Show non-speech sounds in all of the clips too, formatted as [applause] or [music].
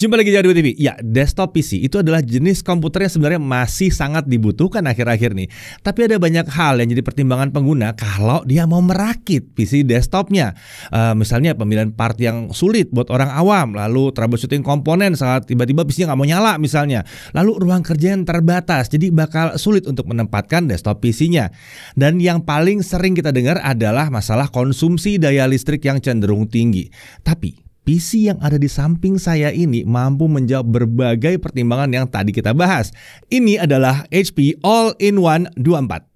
Jumpa lagi di Adobe TV. Ya, desktop PC itu adalah jenis komputer yang sebenarnya masih sangat dibutuhkan akhir-akhir nih. Tapi ada banyak hal yang jadi pertimbangan pengguna kalau dia mau merakit PC desktopnya. Uh, misalnya pemilihan part yang sulit buat orang awam, lalu troubleshooting komponen saat tiba-tiba PC-nya nggak mau nyala misalnya. Lalu ruang kerja yang terbatas, jadi bakal sulit untuk menempatkan desktop PC-nya. Dan yang paling sering kita dengar adalah masalah konsumsi daya listrik yang cenderung tinggi. Tapi PC yang ada di samping saya ini mampu menjawab berbagai pertimbangan yang tadi kita bahas. Ini adalah HP All-in-One 24.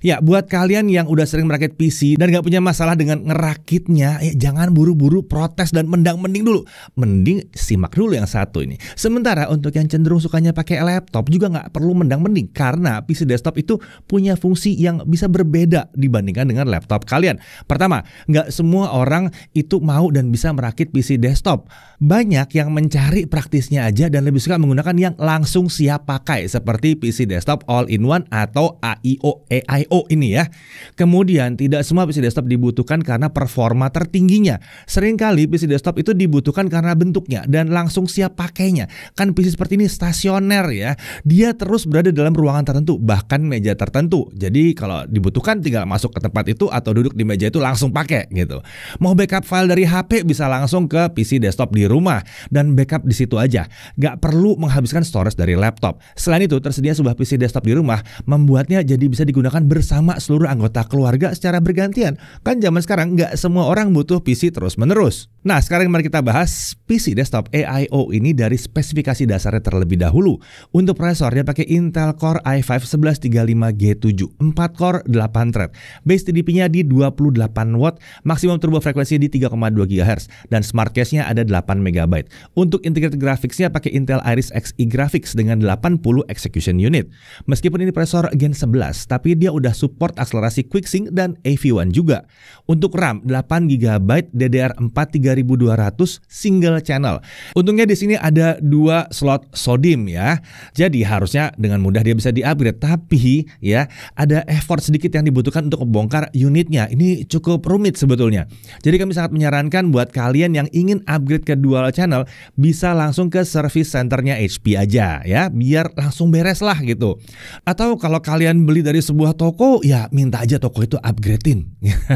Ya, buat kalian yang udah sering merakit PC dan nggak punya masalah dengan ngerakitnya, ya jangan buru-buru protes dan mendang-mending dulu. Mending simak dulu yang satu ini. Sementara untuk yang cenderung sukanya pakai laptop juga nggak perlu mendang-mending karena PC desktop itu punya fungsi yang bisa berbeda dibandingkan dengan laptop kalian. Pertama, nggak semua orang itu mau dan bisa merakit PC desktop. Banyak yang mencari praktisnya aja dan lebih suka menggunakan yang langsung siap pakai seperti PC desktop all-in-one atau AIO AIO Oh ini ya. Kemudian tidak semua PC desktop dibutuhkan karena performa tertingginya. Seringkali PC desktop itu dibutuhkan karena bentuknya dan langsung siap pakainya. Kan PC seperti ini stasioner ya. Dia terus berada dalam ruangan tertentu, bahkan meja tertentu. Jadi kalau dibutuhkan tinggal masuk ke tempat itu atau duduk di meja itu langsung pakai gitu. Mau backup file dari HP bisa langsung ke PC desktop di rumah dan backup di situ aja. Gak perlu menghabiskan storage dari laptop. Selain itu tersedia sebuah PC desktop di rumah membuatnya jadi bisa digunakan ber bersama seluruh anggota keluarga secara bergantian. Kan zaman sekarang nggak semua orang butuh PC terus-menerus. Nah, sekarang mari kita bahas PC desktop AIO ini dari spesifikasi dasarnya terlebih dahulu. Untuk prosesor dia pakai Intel Core i5 1135G7, 4 core 8 thread. Base TDP-nya di 28 watt, maksimum turbo frekuensi di 3,2 GHz dan smart case nya ada 8 MB. Untuk integrated graphics-nya pakai Intel Iris Xe Graphics dengan 80 execution unit. Meskipun ini prosesor Gen 11, tapi dia udah support akselerasi Quick Sync dan AV1 juga. Untuk RAM 8 GB DDR4 3200 single Channel Untungnya di sini ada dua slot sodim ya. Jadi harusnya dengan mudah dia bisa diupgrade. Tapi ya ada effort sedikit yang dibutuhkan untuk membongkar unitnya. Ini cukup rumit sebetulnya. Jadi kami sangat menyarankan buat kalian yang ingin upgrade ke dual channel bisa langsung ke service centernya HP aja ya. Biar langsung beres lah gitu. Atau kalau kalian beli dari sebuah toko ya minta aja toko itu upgradein. [laughs]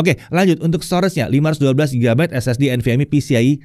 Oke, lanjut untuk storage-nya 512 GB SSD NVMe PCIe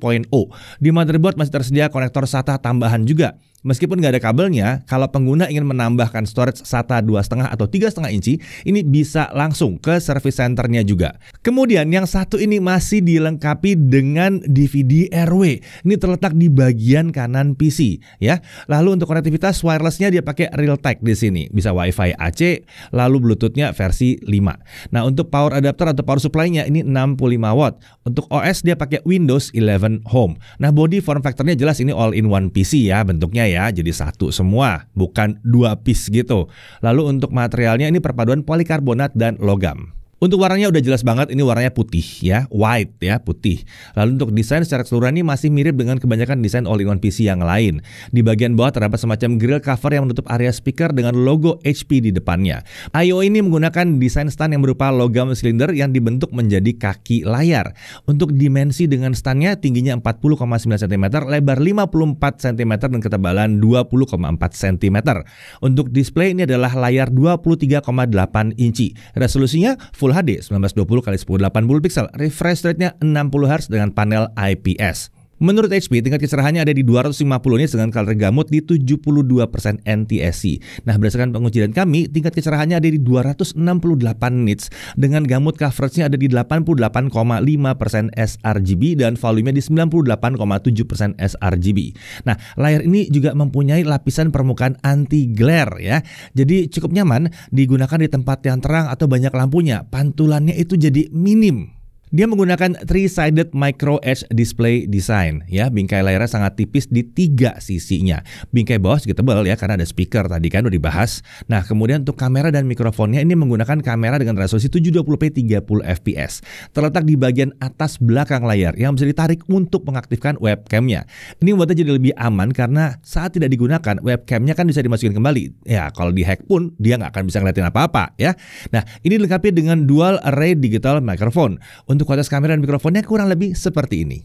3.0. Di motherboard masih tersedia konektor SATA tambahan juga Meskipun nggak ada kabelnya, kalau pengguna ingin menambahkan storage SATA 2,5 atau 3,5 inci, ini bisa langsung ke service centernya juga. Kemudian yang satu ini masih dilengkapi dengan DVD RW. Ini terletak di bagian kanan PC ya. Lalu untuk konektivitas wirelessnya dia pakai Realtek di sini. Bisa Wi-Fi AC, lalu Bluetoothnya versi 5. Nah untuk power adapter atau power supply-nya ini 65 watt. Untuk OS dia pakai Windows 11 Home. Nah body form factor-nya jelas ini all-in-one PC ya bentuknya ya jadi satu semua, bukan dua piece gitu. Lalu untuk materialnya ini perpaduan polikarbonat dan logam. Untuk warnanya udah jelas banget ini warnanya putih ya, white ya, putih. Lalu untuk desain secara keseluruhan ini masih mirip dengan kebanyakan desain all-in-one PC yang lain. Di bagian bawah terdapat semacam grill cover yang menutup area speaker dengan logo HP di depannya. IO ini menggunakan desain stand yang berupa logam silinder yang dibentuk menjadi kaki layar. Untuk dimensi dengan standnya tingginya 40,9 cm, lebar 54 cm dan ketebalan 20,4 cm. Untuk display ini adalah layar 23,8 inci. Resolusinya full Full HD 1920 x 1080 pixel, refresh rate-nya 60 Hz dengan panel IPS. Menurut HP, tingkat kecerahannya ada di 250 nits dengan kaler gamut di 72% NTSC. Nah, berdasarkan pengujian kami, tingkat kecerahannya ada di 268 nits dengan gamut coveragenya ada di 88,5% sRGB dan volumenya di 98,7% sRGB. Nah, layar ini juga mempunyai lapisan permukaan anti glare ya. Jadi cukup nyaman digunakan di tempat yang terang atau banyak lampunya. Pantulannya itu jadi minim dia menggunakan three-sided micro edge display design ya. Bingkai layarnya sangat tipis di tiga sisinya. Bingkai bawah sedikit tebal ya karena ada speaker tadi kan udah dibahas. Nah, kemudian untuk kamera dan mikrofonnya ini menggunakan kamera dengan resolusi 720p 30 fps. Terletak di bagian atas belakang layar yang bisa ditarik untuk mengaktifkan webcamnya. Ini membuatnya jadi lebih aman karena saat tidak digunakan webcamnya kan bisa dimasukin kembali. Ya, kalau dihack pun dia nggak akan bisa ngeliatin apa-apa ya. Nah, ini dilengkapi dengan dual array digital microphone. Untuk kualitas kamera dan mikrofonnya kurang lebih seperti ini.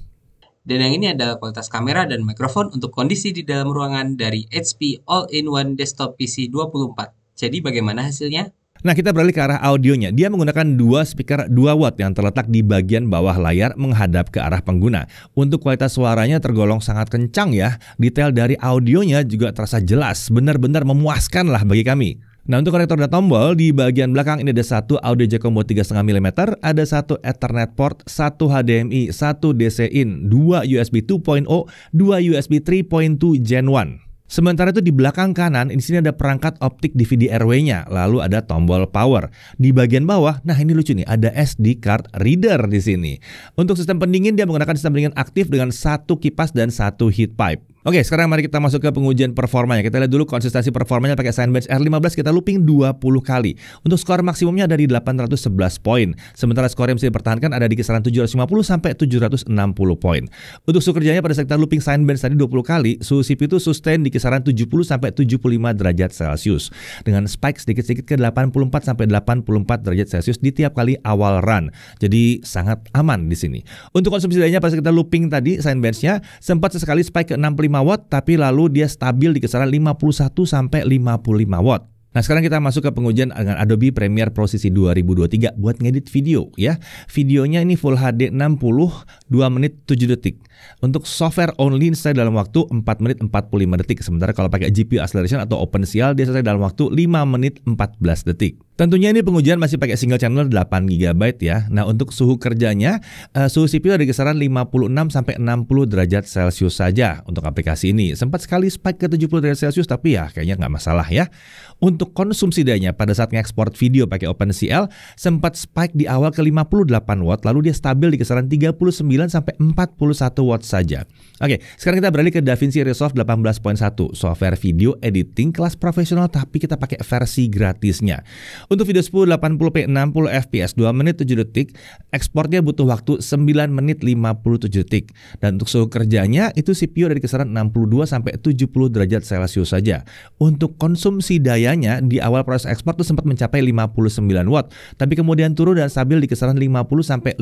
Dan yang ini adalah kualitas kamera dan mikrofon untuk kondisi di dalam ruangan dari HP All-in-One Desktop PC 24. Jadi bagaimana hasilnya? Nah, kita beralih ke arah audionya. Dia menggunakan dua speaker 2 watt yang terletak di bagian bawah layar menghadap ke arah pengguna. Untuk kualitas suaranya tergolong sangat kencang ya. Detail dari audionya juga terasa jelas, benar-benar memuaskan lah bagi kami. Nah untuk konektor dan tombol, di bagian belakang ini ada satu audio jack combo 3,5 mm, ada satu Ethernet port, satu HDMI, satu DC in, dua USB 2.0, dua USB 3.2 Gen 1. Sementara itu di belakang kanan, di sini ada perangkat optik DVD RW-nya, lalu ada tombol power. Di bagian bawah, nah ini lucu nih, ada SD card reader di sini. Untuk sistem pendingin, dia menggunakan sistem pendingin aktif dengan satu kipas dan satu heat pipe. Oke, sekarang mari kita masuk ke pengujian performanya. Kita lihat dulu konsistensi performanya pakai Sandbench R15 kita looping 20 kali. Untuk skor maksimumnya ada di 811 poin. Sementara skor yang bisa dipertahankan ada di kisaran 750 sampai 760 poin. Untuk suhu kerjanya pada sekitar looping Sandbench tadi 20 kali, suhu CP itu sustain di kisaran 70 sampai 75 derajat Celcius dengan spike sedikit-sedikit ke 84 sampai 84 derajat Celcius di tiap kali awal run. Jadi sangat aman di sini. Untuk konsumsi dayanya pada sekitar looping tadi Sandbench-nya sempat sesekali spike ke 65 watt tapi lalu dia stabil di kisaran 51 sampai 55 watt. Nah sekarang kita masuk ke pengujian dengan Adobe Premiere Pro CC 2023 buat ngedit video ya. Videonya ini Full HD 60, 2 menit 7 detik. Untuk software only selesai dalam waktu 4 menit 45 detik. Sementara kalau pakai GPU acceleration atau OpenCL dia selesai dalam waktu 5 menit 14 detik. Tentunya ini pengujian masih pakai single channel 8 GB ya. Nah, untuk suhu kerjanya uh, suhu CPU ada kisaran 56 sampai 60 derajat Celcius saja untuk aplikasi ini. Sempat sekali spike ke 70 derajat Celcius tapi ya kayaknya nggak masalah ya. Untuk konsumsi dayanya pada saat ngekspor video pakai OpenCL sempat spike di awal ke 58 watt lalu dia stabil di kisaran 39 sampai 41 watt keyword saja. Oke, sekarang kita beralih ke DaVinci Resolve 18.1, software video editing kelas profesional tapi kita pakai versi gratisnya. Untuk video 1080p 60 fps 2 menit 7 detik, ekspornya butuh waktu 9 menit 57 detik. Dan untuk suhu kerjanya itu CPU dari kisaran 62 sampai 70 derajat Celcius saja. Untuk konsumsi dayanya di awal proses ekspor itu sempat mencapai 59 watt, tapi kemudian turun dan stabil di kisaran 50 sampai 52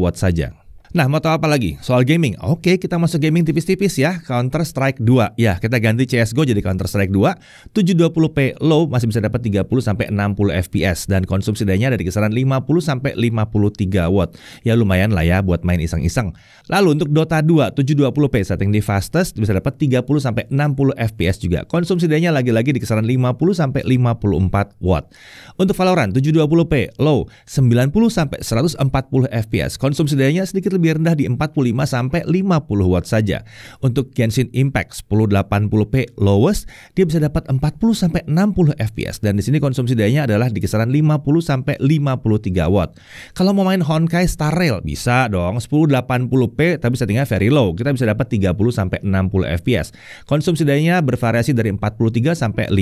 watt saja. Nah, mau tahu apa lagi? Soal gaming. Oke, kita masuk gaming tipis-tipis ya. Counter Strike 2. Ya, kita ganti CS:GO jadi Counter Strike 2. 720p low masih bisa dapat 30 sampai 60 FPS dan konsumsi dayanya dari kisaran 50 sampai 53 watt. Ya lumayan lah ya buat main iseng-iseng. Lalu untuk Dota 2 720p setting di fastest bisa dapat 30 sampai 60 FPS juga. Konsumsi dayanya lagi-lagi di kisaran 50 sampai 54 watt. Untuk Valorant 720p low 90 sampai 140 FPS. Konsumsi dayanya sedikit lebih lebih rendah di 45 sampai 50 watt saja. Untuk Genshin Impact 1080p lowest dia bisa dapat 40 sampai 60 FPS dan di sini konsumsi dayanya adalah di kisaran 50 sampai 53 watt. Kalau mau main Honkai Star Rail bisa dong 1080p tapi settingnya very low. Kita bisa dapat 30 sampai 60 FPS. Konsumsi dayanya bervariasi dari 43 sampai 55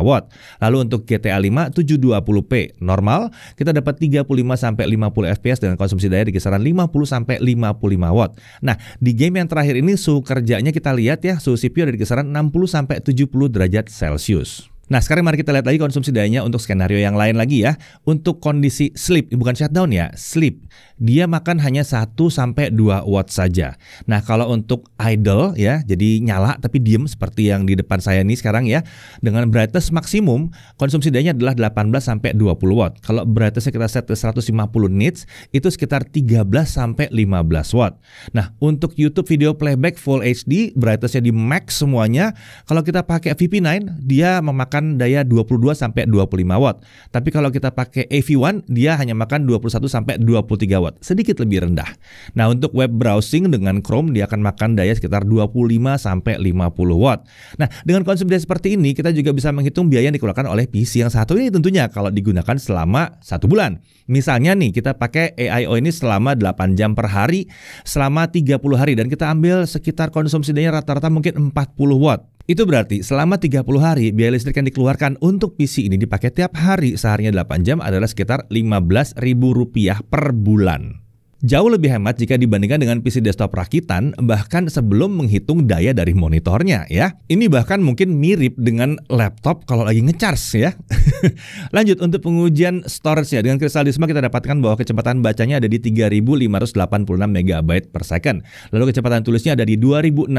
watt. Lalu untuk GTA 5 720p normal kita dapat 35 sampai 50 FPS dengan konsumsi daya di kisaran 50 sampai 55 watt. Nah, di game yang terakhir ini suhu kerjanya kita lihat ya, suhu CPU ada di kisaran 60 sampai 70 derajat Celcius. Nah, sekarang mari kita lihat lagi konsumsi dayanya untuk skenario yang lain lagi ya. Untuk kondisi sleep, bukan shutdown ya, sleep. Dia makan hanya 1 sampai 2 watt saja. Nah, kalau untuk idle ya, jadi nyala tapi diem seperti yang di depan saya ini sekarang ya, dengan brightness maksimum konsumsi dayanya adalah 18 sampai 20 watt. Kalau brightnessnya kita set ke 150 nits, itu sekitar 13 sampai 15 watt. Nah, untuk YouTube video playback full HD, brightnessnya di max semuanya. Kalau kita pakai VP9, dia memakan makan daya 22 sampai 25 watt. Tapi kalau kita pakai AV1 dia hanya makan 21 sampai 23 watt, sedikit lebih rendah. Nah, untuk web browsing dengan Chrome dia akan makan daya sekitar 25 sampai 50 watt. Nah, dengan konsumsi seperti ini kita juga bisa menghitung biaya yang dikeluarkan oleh PC yang satu ini tentunya kalau digunakan selama satu bulan. Misalnya nih kita pakai AIO ini selama 8 jam per hari selama 30 hari dan kita ambil sekitar konsumsi daya rata-rata mungkin 40 watt. Itu berarti selama 30 hari biaya listrik yang dikeluarkan untuk PC ini dipakai tiap hari seharinya 8 jam adalah sekitar 15.000 rupiah per bulan. Jauh lebih hemat jika dibandingkan dengan PC desktop rakitan bahkan sebelum menghitung daya dari monitornya ya. Ini bahkan mungkin mirip dengan laptop kalau lagi ngecharge ya. [laughs] Lanjut untuk pengujian storage ya dengan Crystal Disma kita dapatkan bahwa kecepatan bacanya ada di 3586 MB per second. Lalu kecepatan tulisnya ada di 2601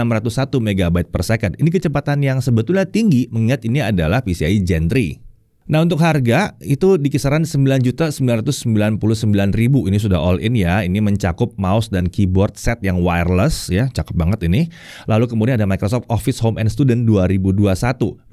MB per second. Ini kecepatan yang sebetulnya tinggi mengingat ini adalah PCI Gen 3. Nah untuk harga itu di kisaran 9.999.000 ini sudah all in ya. Ini mencakup mouse dan keyboard set yang wireless ya, cakep banget ini. Lalu kemudian ada Microsoft Office Home and Student 2021,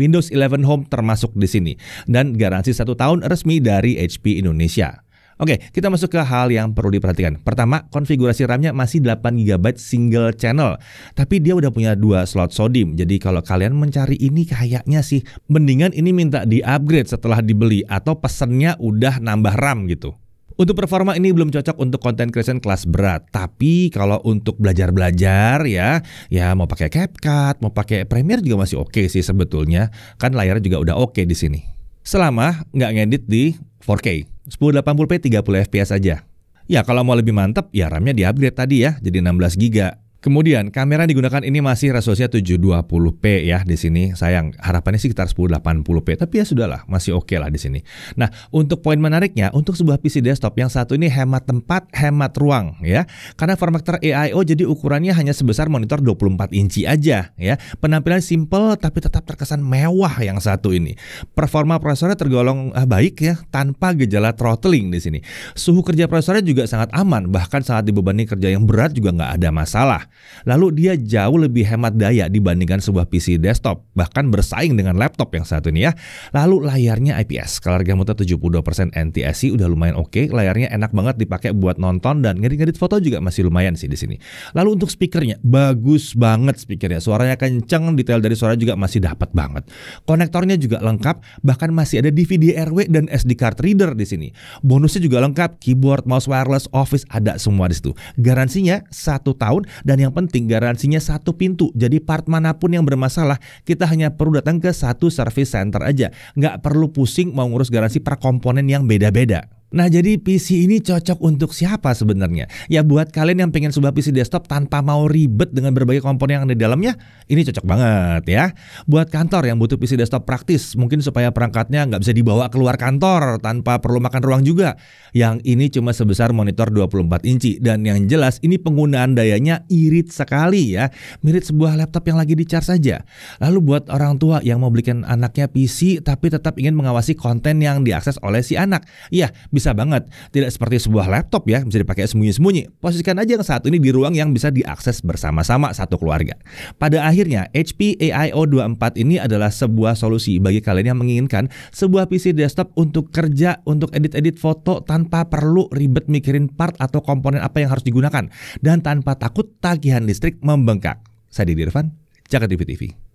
Windows 11 Home termasuk di sini dan garansi satu tahun resmi dari HP Indonesia. Oke, kita masuk ke hal yang perlu diperhatikan. Pertama, konfigurasi RAM-nya masih 8 GB single channel, tapi dia udah punya dua slot SODIMM. Jadi kalau kalian mencari ini kayaknya sih mendingan ini minta di-upgrade setelah dibeli atau pesennya udah nambah RAM gitu. Untuk performa ini belum cocok untuk konten creation kelas berat, tapi kalau untuk belajar-belajar ya, ya mau pakai CapCut, mau pakai Premiere juga masih oke okay sih sebetulnya. Kan layarnya juga udah oke okay di sini selama nggak ngedit di 4K. 1080p 30 fps aja. Ya kalau mau lebih mantap ya RAM-nya di-upgrade tadi ya jadi 16 GB. Kemudian kamera yang digunakan ini masih resolusinya 720p ya di sini. Sayang, harapannya sih sekitar 1080p, tapi ya sudahlah, masih oke okay lah di sini. Nah, untuk poin menariknya untuk sebuah PC desktop yang satu ini hemat tempat, hemat ruang ya. Karena form factor AIO jadi ukurannya hanya sebesar monitor 24 inci aja ya. Penampilan simple tapi tetap terkesan mewah yang satu ini. Performa prosesornya tergolong eh, baik ya tanpa gejala throttling di sini. Suhu kerja prosesornya juga sangat aman, bahkan saat dibebani kerja yang berat juga nggak ada masalah. Lalu dia jauh lebih hemat daya dibandingkan sebuah PC desktop, bahkan bersaing dengan laptop yang satu ini ya. Lalu layarnya IPS, kalau gamutnya 72% NTSC udah lumayan oke, okay. layarnya enak banget dipakai buat nonton dan ngedit-ngedit foto juga masih lumayan sih di sini. Lalu untuk speakernya, bagus banget speakernya, suaranya kenceng, detail dari suara juga masih dapat banget. Konektornya juga lengkap, bahkan masih ada DVD RW dan SD card reader di sini. Bonusnya juga lengkap, keyboard, mouse wireless, office ada semua di situ. Garansinya satu tahun dan yang yang penting garansinya satu pintu. Jadi part manapun yang bermasalah, kita hanya perlu datang ke satu service center aja. Nggak perlu pusing mau ngurus garansi per komponen yang beda-beda. Nah, jadi PC ini cocok untuk siapa sebenarnya? Ya buat kalian yang pengen sebuah PC desktop tanpa mau ribet dengan berbagai komponen yang ada di dalamnya, ini cocok banget ya. Buat kantor yang butuh PC desktop praktis, mungkin supaya perangkatnya nggak bisa dibawa keluar kantor tanpa perlu makan ruang juga. Yang ini cuma sebesar monitor 24 inci dan yang jelas ini penggunaan dayanya irit sekali ya. Mirip sebuah laptop yang lagi di charge saja. Lalu buat orang tua yang mau belikan anaknya PC tapi tetap ingin mengawasi konten yang diakses oleh si anak. Ya, bisa banget, tidak seperti sebuah laptop ya, bisa dipakai sembunyi-sembunyi. Posisikan aja yang saat ini di ruang yang bisa diakses bersama-sama satu keluarga. Pada akhirnya, HP AIO24 ini adalah sebuah solusi bagi kalian yang menginginkan sebuah PC desktop untuk kerja, untuk edit-edit foto tanpa perlu ribet mikirin part atau komponen apa yang harus digunakan, dan tanpa takut tagihan listrik membengkak. Saya Didi Irfan, Jakarta TV.